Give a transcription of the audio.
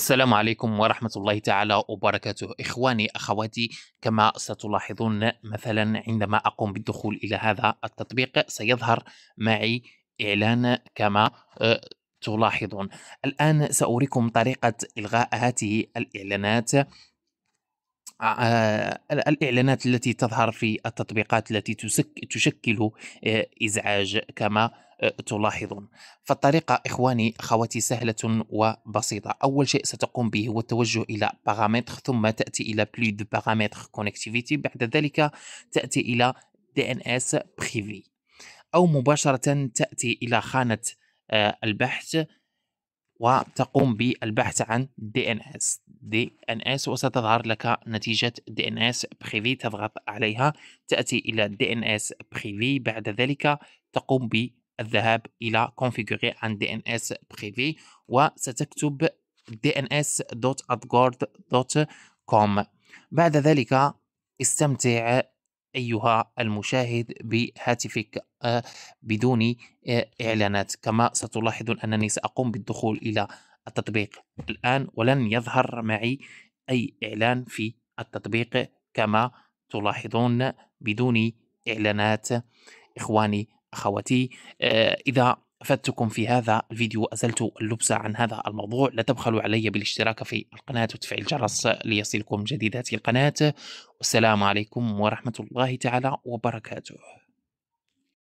السلام عليكم ورحمة الله تعالى وبركاته إخواني أخواتي كما ستلاحظون مثلا عندما أقوم بالدخول إلى هذا التطبيق سيظهر معي إعلان كما آه، تلاحظون الآن سأريكم طريقة إلغاء هذه الإعلانات آه، آه، الإعلانات التي تظهر في التطبيقات التي تشكل آه، إزعاج كما تلاحظون فالطريقة إخواني أخواتي سهلة وبسيطة أول شيء ستقوم به هو التوجه إلى بارامتر ثم تأتي إلى بلو دو بارامتر كونكتيفيتي بعد ذلك تأتي إلى دي ان اس بريفي أو مباشرة تأتي إلى خانة البحث وتقوم بالبحث عن دي ان اس دي ان اس وستظهر لك نتيجة دي ان اس بريفي تضغط عليها تأتي إلى دي ان اس بريفي بعد ذلك تقوم بالذهاب إلى كونفيغوري عن دي ان اس بريفي وستكتب دي ان اس دوت دوت كوم بعد ذلك استمتع أيها المشاهد بهاتفك آه، بدون آه، إعلانات كما ستلاحظون أنني سأقوم بالدخول إلى التطبيق الآن ولن يظهر معي أي إعلان في التطبيق كما تلاحظون بدون إعلانات إخواني أخواتي آه، إذا أفدتكم في هذا الفيديو أزلت اللبس عن هذا الموضوع لا تبخلوا علي بالاشتراك في القناة وتفعيل الجرس ليصلكم جديدات القناة والسلام عليكم ورحمة الله تعالى وبركاته